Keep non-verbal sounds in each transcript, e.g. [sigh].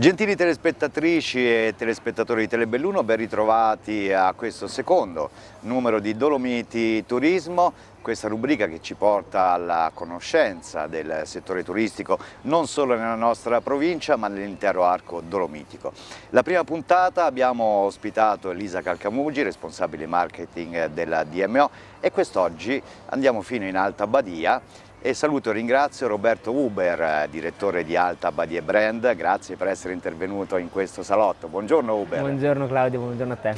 Gentili telespettatrici e telespettatori di Telebelluno, ben ritrovati a questo secondo numero di Dolomiti Turismo, questa rubrica che ci porta alla conoscenza del settore turistico non solo nella nostra provincia ma nell'intero arco dolomitico. La prima puntata abbiamo ospitato Elisa Calcamugi, responsabile marketing della DMO e quest'oggi andiamo fino in Alta Badia e saluto e ringrazio Roberto Uber, direttore di Alta Badie Brand, grazie per essere intervenuto in questo salotto. Buongiorno Uber. Buongiorno Claudio, buongiorno a te.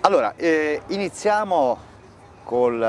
Allora, eh, iniziamo con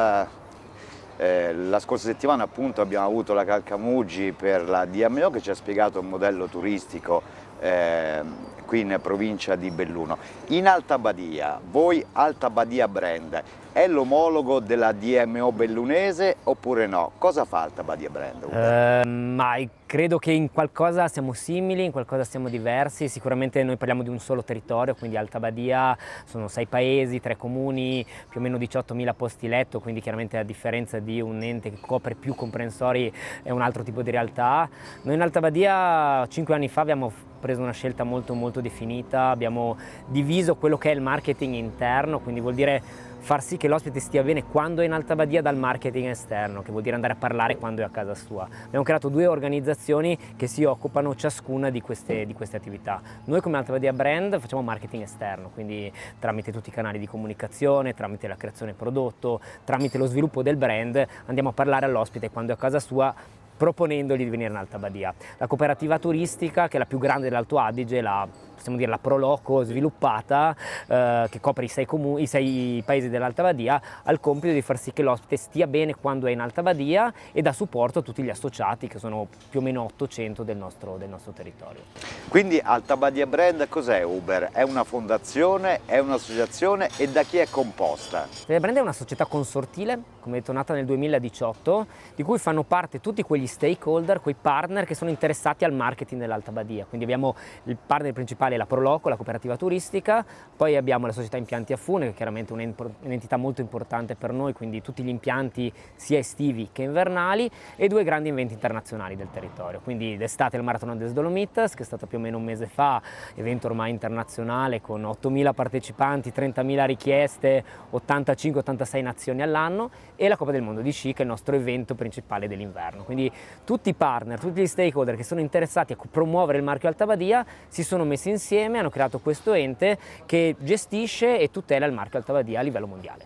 eh, la scorsa settimana appunto abbiamo avuto la Calcamuggi per la DMO che ci ha spiegato un modello turistico eh, qui in provincia di Belluno. In Alta Badia, voi Alta Badia Brand, è l'omologo della DMO bellunese oppure no? Cosa fa Alta Badia Brand? Eh, ma credo che in qualcosa siamo simili, in qualcosa siamo diversi, sicuramente noi parliamo di un solo territorio, quindi Alta Badia sono sei paesi, tre comuni, più o meno 18.000 posti letto, quindi chiaramente a differenza di un ente che copre più comprensori è un altro tipo di realtà. Noi in Alta Badia cinque anni fa abbiamo preso una scelta molto molto definita, abbiamo diviso quello che è il marketing interno, quindi vuol dire far sì che l'ospite stia bene quando è in alta badia dal marketing esterno, che vuol dire andare a parlare quando è a casa sua. Abbiamo creato due organizzazioni che si occupano ciascuna di queste, di queste attività. Noi come Alta Badia Brand facciamo marketing esterno, quindi tramite tutti i canali di comunicazione, tramite la creazione prodotto, tramite lo sviluppo del brand, andiamo a parlare all'ospite quando è a casa sua proponendogli di venire in Alta Badia. La cooperativa turistica, che è la più grande dell'Alto Adige, la, possiamo dire la Proloco sviluppata, eh, che copre i sei, i sei paesi dell'Alta Badia, ha il compito di far sì che l'ospite stia bene quando è in Alta Badia e dà supporto a tutti gli associati, che sono più o meno 800 del nostro, del nostro territorio. Quindi Alta Badia Brand cos'è Uber? È una fondazione, è un'associazione e da chi è composta? Badia Brand è una società consortile, come detto, nata nel 2018, di cui fanno parte tutti quegli quegli stakeholder, quei partner che sono interessati al marketing dell'Alta Badia. Quindi abbiamo il partner principale la Proloco, la cooperativa turistica, poi abbiamo la società impianti a fune, che è chiaramente un'entità molto importante per noi, quindi tutti gli impianti sia estivi che invernali e due grandi eventi internazionali del territorio. Quindi d'estate il Marathon des Dolomites, che è stato più o meno un mese fa, evento ormai internazionale con 8.000 partecipanti, 30.000 richieste, 85-86 nazioni all'anno e la Coppa del Mondo di Sci, che è il nostro evento principale dell'inverno. Quindi tutti i partner, tutti gli stakeholder che sono interessati a promuovere il marchio Altabadia si sono messi insieme, hanno creato questo ente che gestisce e tutela il marchio Altabadia a livello mondiale.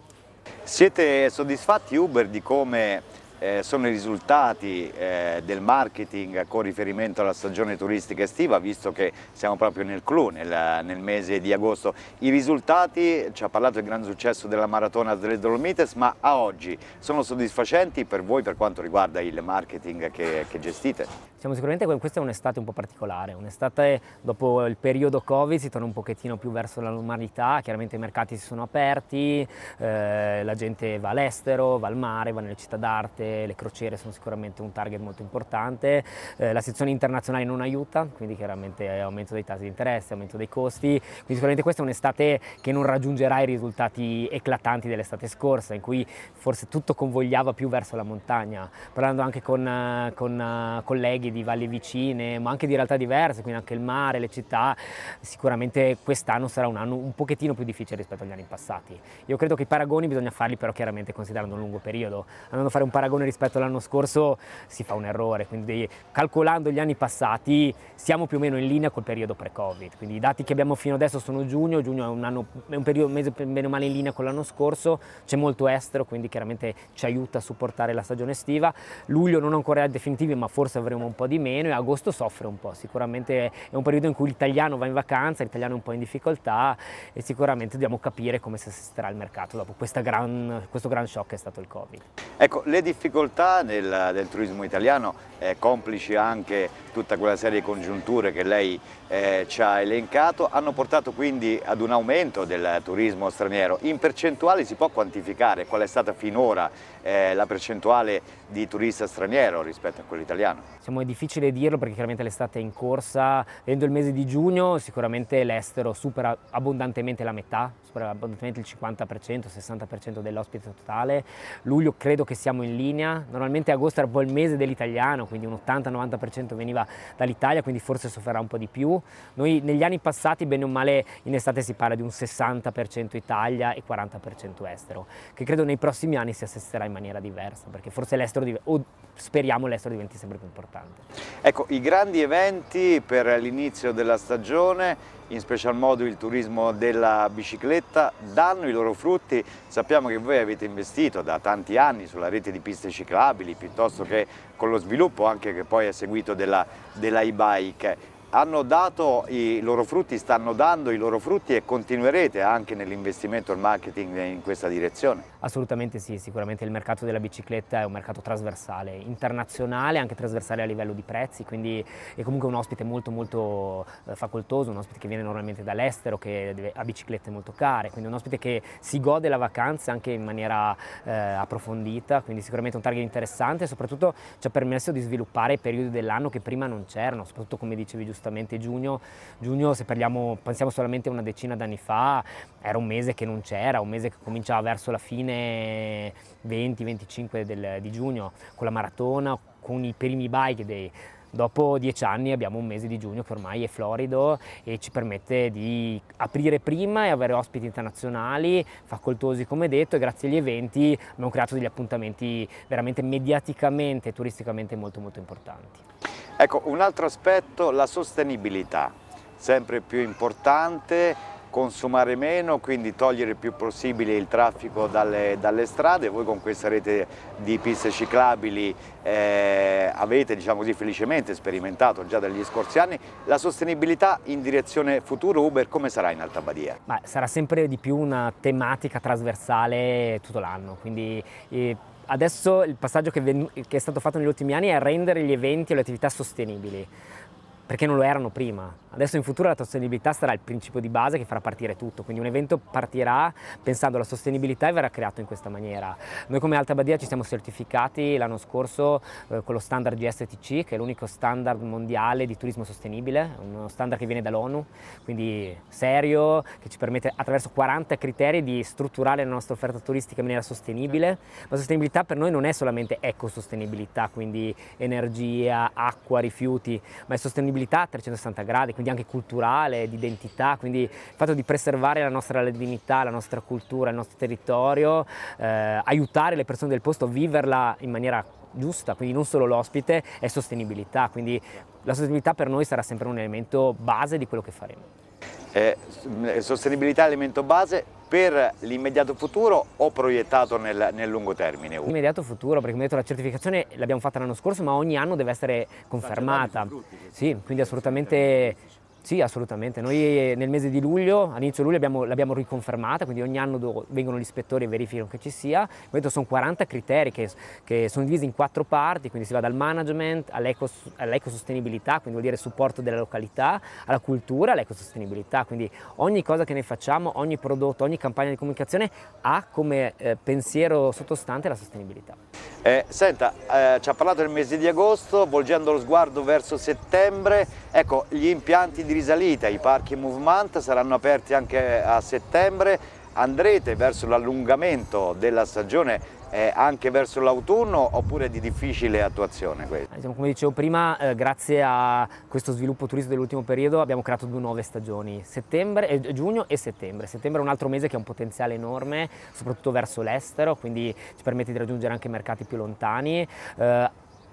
Siete soddisfatti Uber di come eh, sono i risultati eh, del marketing con riferimento alla stagione turistica estiva, visto che siamo proprio nel clou, nel, nel mese di agosto. I risultati, ci ha parlato del gran successo della maratona delle Dolomites, ma a oggi sono soddisfacenti per voi per quanto riguarda il marketing che, che gestite? Diciamo sicuramente questa è un'estate un po' particolare, un'estate dopo il periodo Covid si torna un pochettino più verso la normalità, chiaramente i mercati si sono aperti, eh, la gente va all'estero, va al mare, va nelle città d'arte, le crociere sono sicuramente un target molto importante, eh, la sezione internazionale non aiuta, quindi chiaramente aumento dei tassi di interesse, aumento dei costi, quindi sicuramente questa è un'estate che non raggiungerà i risultati eclatanti dell'estate scorsa, in cui forse tutto convogliava più verso la montagna. Parlando anche con, eh, con eh, colleghi di, valli vicine, ma anche di realtà diverse, quindi anche il mare, le città, sicuramente quest'anno sarà un anno un pochettino più difficile rispetto agli anni passati. Io credo che i paragoni bisogna farli però chiaramente considerando un lungo periodo, andando a fare un paragone rispetto all'anno scorso si fa un errore, quindi calcolando gli anni passati siamo più o meno in linea col periodo pre-Covid, quindi i dati che abbiamo fino adesso sono giugno, giugno è un, anno, è un periodo mese meno male in linea con l'anno scorso, c'è molto estero, quindi chiaramente ci aiuta a supportare la stagione estiva, luglio non ancora definitivi ma forse avremo un po' po' di meno e agosto soffre un po', sicuramente è un periodo in cui l'italiano va in vacanza, l'italiano è un po' in difficoltà e sicuramente dobbiamo capire come si assisterà il mercato dopo gran, questo gran shock che è stato il Covid. Ecco, le difficoltà del, del turismo italiano, eh, complici anche tutta quella serie di congiunture che lei eh, ci ha elencato, hanno portato quindi ad un aumento del turismo straniero. In percentuale si può quantificare qual è stata finora eh, la percentuale di turista straniero rispetto a quello italiano. Siamo, è difficile dirlo perché chiaramente l'estate è in corsa, dentro il mese di giugno sicuramente l'estero supera abbondantemente la metà, supera abbondantemente il 50%, 60% dell'ospite totale, luglio credo che siamo in linea, normalmente agosto era un po' il mese dell'italiano, quindi un 80-90% veniva dall'Italia, quindi forse sofferà un po' di più. Noi negli anni passati bene o male in estate si parla di un 60% Italia e 40% estero, che credo nei prossimi anni si assesterà in maniera diversa, perché forse l'estero l'estero o speriamo l'estero diventi sempre più importante. Ecco, i grandi eventi per l'inizio della stagione, in special modo il turismo della bicicletta, danno i loro frutti. Sappiamo che voi avete investito da tanti anni sulla rete di piste ciclabili, piuttosto che con lo sviluppo anche che poi è seguito della, della e-bike hanno dato i loro frutti, stanno dando i loro frutti e continuerete anche nell'investimento e nel marketing in questa direzione? Assolutamente sì, sicuramente il mercato della bicicletta è un mercato trasversale, internazionale, anche trasversale a livello di prezzi, quindi è comunque un ospite molto molto eh, facoltoso, un ospite che viene normalmente dall'estero, che ha biciclette molto care, quindi un ospite che si gode la vacanza anche in maniera eh, approfondita, quindi sicuramente un target interessante e soprattutto ci ha permesso di sviluppare periodi dell'anno che prima non c'erano, soprattutto come dicevi giustamente giugno, giugno se parliamo, pensiamo solamente a una decina d'anni fa, era un mese che non c'era, un mese che cominciava verso la fine fine 20-25 del, di giugno con la maratona, con i primi bike day. Dopo dieci anni abbiamo un mese di giugno che ormai è florido e ci permette di aprire prima e avere ospiti internazionali, facoltosi come detto e grazie agli eventi abbiamo creato degli appuntamenti veramente mediaticamente e turisticamente molto molto importanti. Ecco, un altro aspetto, la sostenibilità, sempre più importante consumare meno, quindi togliere il più possibile il traffico dalle, dalle strade. Voi con questa rete di piste ciclabili eh, avete diciamo così, felicemente sperimentato già dagli scorsi anni la sostenibilità in direzione futuro Uber come sarà in Alta Badia? Beh, sarà sempre di più una tematica trasversale tutto l'anno, quindi eh, adesso il passaggio che, che, è stato fatto negli ultimi anni è rendere gli eventi e le attività sostenibili perché non lo erano prima. Adesso in futuro la sostenibilità sarà il principio di base che farà partire tutto, quindi un evento partirà pensando alla sostenibilità e verrà creato in questa maniera. Noi come Alta Badia ci siamo certificati l'anno scorso eh, con lo standard GSTC, che è l'unico standard mondiale di turismo sostenibile, uno standard che viene dall'ONU, quindi serio, che ci permette attraverso 40 criteri di strutturare la nostra offerta turistica in maniera sostenibile. Ma sostenibilità per noi non è solamente ecosostenibilità, quindi energia, acqua, rifiuti, ma è sostenibilità sensibilità a 360 gradi, quindi anche culturale, di identità, quindi il fatto di preservare la nostra dignità, la nostra cultura, il nostro territorio, eh, aiutare le persone del posto a viverla in maniera giusta, quindi non solo l'ospite, è sostenibilità, quindi la sostenibilità per noi sarà sempre un elemento base di quello che faremo. Eh, sostenibilità elemento base per l'immediato futuro o proiettato nel, nel lungo termine? Immediato futuro, perché come detto la certificazione l'abbiamo fatta l'anno scorso, ma ogni anno deve essere confermata. Sì, quindi assolutamente sì, assolutamente. Noi nel mese di luglio, all'inizio luglio l'abbiamo riconfermata, quindi ogni anno vengono gli ispettori e verificano che ci sia. Questo sono 40 criteri che, che, sono divisi in quattro parti, quindi si va dal management all'ecosostenibilità, quindi vuol dire supporto della località, alla cultura, all'ecosostenibilità. Quindi ogni cosa che ne facciamo, ogni prodotto, ogni campagna di comunicazione ha come eh, pensiero sottostante la sostenibilità. Eh, senta, eh, ci ha parlato del mese di agosto, volgendo lo sguardo verso settembre, ecco gli impianti di di risalita, i parchi Movement saranno aperti anche a settembre, andrete verso l'allungamento della stagione eh, anche verso l'autunno oppure di difficile attuazione? Questo? Eh, diciamo, come dicevo prima, eh, grazie a questo sviluppo turistico dell'ultimo periodo abbiamo creato due nuove stagioni, eh, giugno e settembre. Settembre è un altro mese che ha un potenziale enorme, soprattutto verso l'estero, quindi ci permette di raggiungere anche mercati più lontani eh,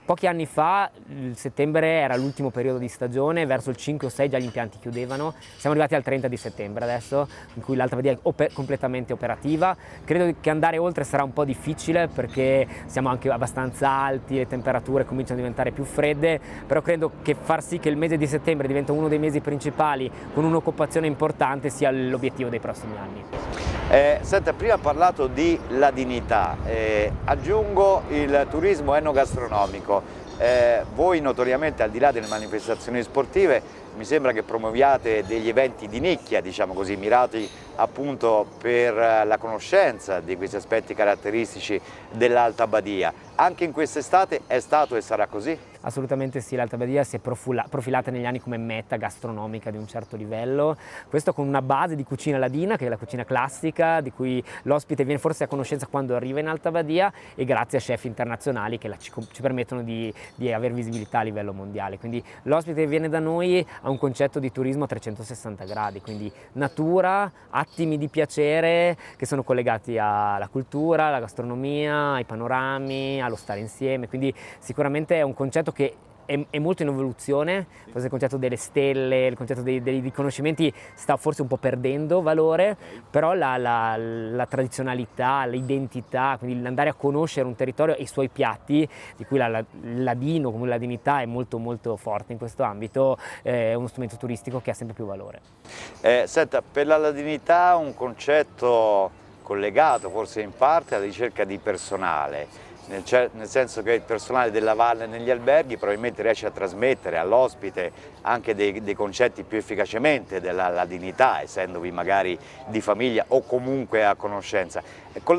Pochi anni fa il settembre era l'ultimo periodo di stagione, verso il 5 o 6 già gli impianti chiudevano, siamo arrivati al 30 di settembre adesso, in cui l'altra Badia è op completamente operativa. Credo che andare oltre sarà un po' difficile perché siamo anche abbastanza alti, le temperature cominciano a diventare più fredde, però credo che far sì che il mese di settembre diventi uno dei mesi principali con un'occupazione importante sia l'obiettivo dei prossimi anni. Eh, senta, prima ha parlato di la dignità, eh, aggiungo il turismo enogastronomico. Eh, voi notoriamente al di là delle manifestazioni sportive mi sembra che promuoviate degli eventi di nicchia, diciamo così, mirati appunto per eh, la conoscenza di questi aspetti caratteristici dell'Alta Badia. Anche in quest'estate è stato e sarà così? Assolutamente sì, l'Alta Badia si è profula, profilata negli anni come meta gastronomica di un certo livello, questo con una base di cucina ladina, che è la cucina classica, di cui l'ospite viene forse a conoscenza quando arriva in Alta Badia e grazie a chef internazionali che la, ci, ci, permettono di, di avere visibilità a livello mondiale. Quindi l'ospite che viene da noi ha un concetto di turismo a 360 gradi, quindi natura, attimi di piacere che sono collegati alla cultura, alla gastronomia, ai panorami, allo stare insieme, quindi sicuramente è un concetto concetto che è, è molto in evoluzione, sì. forse il concetto delle stelle, il concetto dei, dei, riconoscimenti sta forse un po' perdendo valore, okay. però la, la, la tradizionalità, l'identità, quindi l'andare a conoscere un territorio e i suoi piatti, di cui la, il ladino, come ladinità è molto molto forte in questo ambito, eh, è uno strumento turistico che ha sempre più valore. Eh, senta, per la ladinità un concetto collegato forse in parte alla ricerca di personale nel, nel senso che il personale della valle negli alberghi probabilmente riesce a trasmettere all'ospite anche dei, dei, concetti più efficacemente della dignità, essendovi magari di famiglia o comunque a conoscenza. con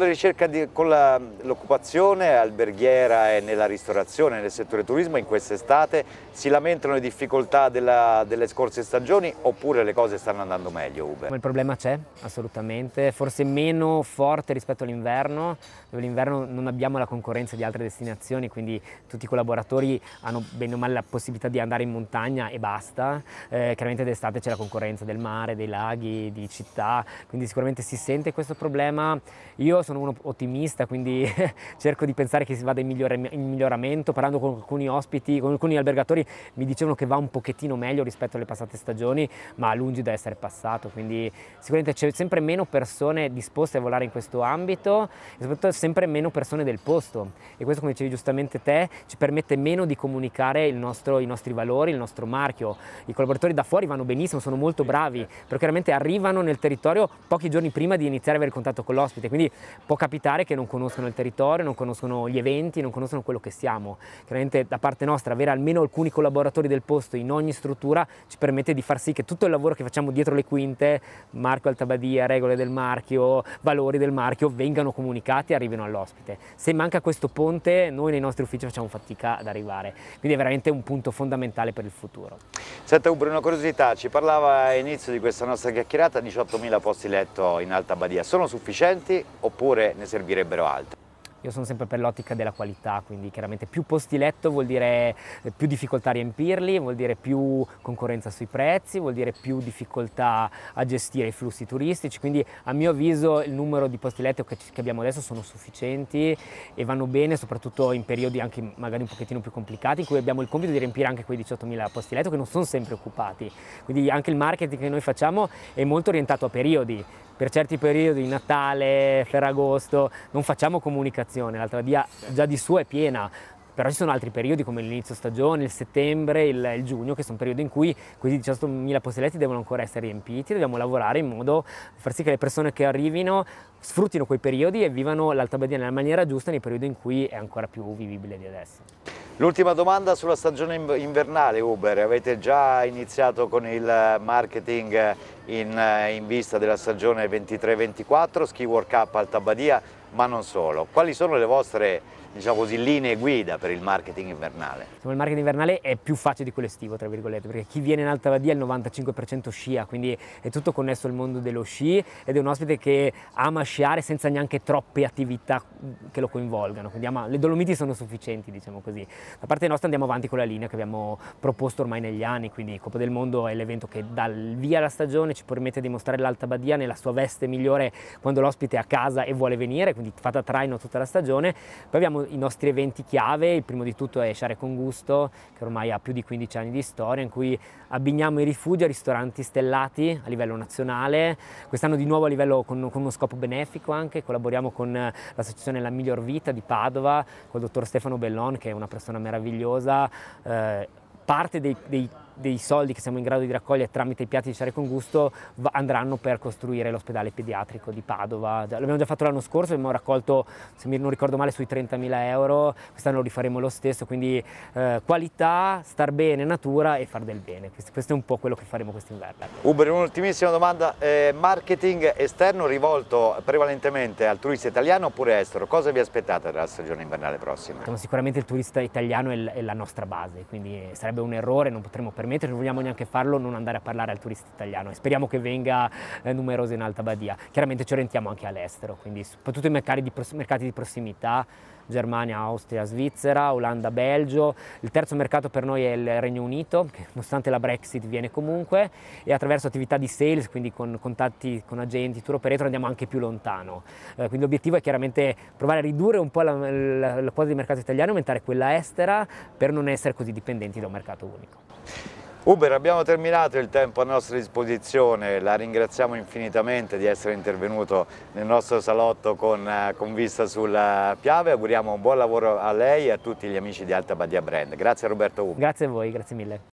l'occupazione alberghiera e nella ristorazione, nel settore turismo, in quest'estate si lamentano le difficoltà della, delle scorse stagioni oppure le cose stanno andando meglio Uber? Il problema c'è, assolutamente, forse meno forte rispetto all'inverno, dove l'inverno non abbiamo la concorrenza differenza di altre destinazioni, quindi tutti i collaboratori hanno bene o male la possibilità di andare in montagna e basta. Eh, chiaramente d'estate c'è la concorrenza del mare, dei laghi, di città, quindi sicuramente si sente questo problema. Io sono uno ottimista, quindi [laughs] cerco di pensare che si vada in, migliore, in miglioramento. Parlando con alcuni ospiti, con alcuni albergatori, mi dicevano che va un pochettino meglio rispetto alle passate stagioni, ma lungi da essere passato, quindi sicuramente c'è sempre meno persone disposte a volare in questo ambito e soprattutto sempre meno persone del posto e questo come dicevi giustamente te ci permette meno di comunicare nostro, i nostri valori, il nostro marchio. I collaboratori da fuori vanno benissimo, sono molto bravi, certo. però chiaramente arrivano nel territorio pochi giorni prima di iniziare a avere contatto con l'ospite, quindi può capitare che non conoscono il territorio, non conoscono gli eventi, non conoscono quello che siamo. Chiaramente da parte nostra avere almeno alcuni collaboratori del posto in ogni struttura ci permette di far sì che tutto il lavoro che facciamo dietro le quinte, marco altabadia, regole del marchio, valori del marchio, vengano comunicati e arrivino all'ospite. Se manca questo questo ponte noi nei nostri uffici facciamo fatica ad arrivare, quindi è veramente un punto fondamentale per il futuro. Senta Umbro, una curiosità, ci parlava all'inizio di questa nostra chiacchierata 18.000 posti letto in Alta Badia, sono sufficienti oppure ne servirebbero altri? Io sono sempre per l'ottica della qualità, quindi chiaramente più posti letto vuol dire eh, più difficoltà a riempirli, vuol dire più concorrenza sui prezzi, vuol dire più difficoltà a gestire i flussi turistici, quindi a mio avviso il numero di posti letto che, abbiamo adesso sono sufficienti e vanno bene soprattutto in periodi anche magari un pochettino più complicati in cui abbiamo il compito di riempire anche quei 18.000 posti letto che non sono sempre occupati, quindi anche il marketing che noi facciamo è molto orientato a periodi, per certi periodi, Natale, Ferragosto, non facciamo comunicazione coltivazione, la tradia già di suo è piena, però ci sono altri periodi come l'inizio stagione, il settembre, il, il giugno, che sono periodi in cui questi 18.000 posti postelletti devono ancora essere riempiti, dobbiamo lavorare in modo far sì che le persone che arrivino sfruttino quei periodi e vivano l'Alta Badia nella maniera giusta nei periodi in cui è ancora più vivibile di adesso. L'ultima domanda sulla stagione invernale Uber, avete già iniziato con il marketing in, in vista della stagione 23-24, Ski World Cup Alta Badia, ma non solo. Quali sono le vostre diciamo così, linee guida per il marketing invernale. il marketing invernale è più facile di quello estivo, tra virgolette, perché chi viene in Alta Badia è il 95% scia, quindi è tutto connesso al mondo dello sci ed è un ospite che ama sciare senza neanche troppe attività che lo coinvolgano, quindi ama, le Dolomiti sono sufficienti, diciamo così. Da parte nostra andiamo avanti con la linea che abbiamo proposto ormai negli anni, quindi Coppa del Mondo è l'evento che dà il via alla stagione, ci permette di mostrare l'Alta Badia nella sua veste migliore quando l'ospite è a casa e vuole venire, quindi fatta traino tutta la stagione. Poi abbiamo abbiamo i nostri eventi chiave, il primo di tutto è Share con Gusto, che ormai ha più di 15 anni di storia, in cui abbiniamo i rifugi a ristoranti stellati a livello nazionale, quest'anno di nuovo a livello con, con uno scopo benefico anche, collaboriamo con l'associazione La Miglior Vita di Padova, col dottor Stefano Bellon che è una persona meravigliosa, eh, parte dei, dei dei soldi che siamo in grado di raccogliere tramite i piatti di Ciare con Gusto andranno per costruire l'ospedale pediatrico di Padova. L'abbiamo già fatto l'anno scorso, abbiamo raccolto, se non ricordo male, sui 30.000 euro, quest'anno lo rifaremo lo stesso, quindi eh, qualità, star bene, natura e far del bene. Questo, questo è un po' quello che faremo quest'inverno. Uber, un'ultimissima domanda, eh, marketing esterno rivolto prevalentemente al turista italiano oppure estero, cosa vi aspettate dalla stagione invernale prossima? Sicuramente il turista italiano è, è la nostra base, quindi sarebbe un errore, non potremmo permettere permettere, non vogliamo neanche farlo, non andare a parlare al turista italiano e speriamo che venga eh, numeroso in Alta Badia. Chiaramente ci orientiamo anche all'estero, quindi soprattutto i mercati di, mercati di prossimità, Germania, Austria, Svizzera, Olanda, Belgio. Il terzo mercato per noi è il Regno Unito, che nonostante la Brexit viene comunque, e attraverso attività di sales, quindi con contatti con agenti, tour operator, andiamo anche più lontano. Eh, quindi l'obiettivo è chiaramente provare a ridurre un po' la, la, la quota di mercato italiano e aumentare quella estera per non essere così dipendenti da un mercato unico. Uber, abbiamo terminato il tempo a nostra disposizione, la ringraziamo infinitamente di essere intervenuto nel nostro salotto con, eh, con vista sulla eh, Piave, auguriamo un buon lavoro a lei e a tutti gli amici di Alta Badia Brand. Grazie Roberto Uber. Grazie a voi, grazie mille.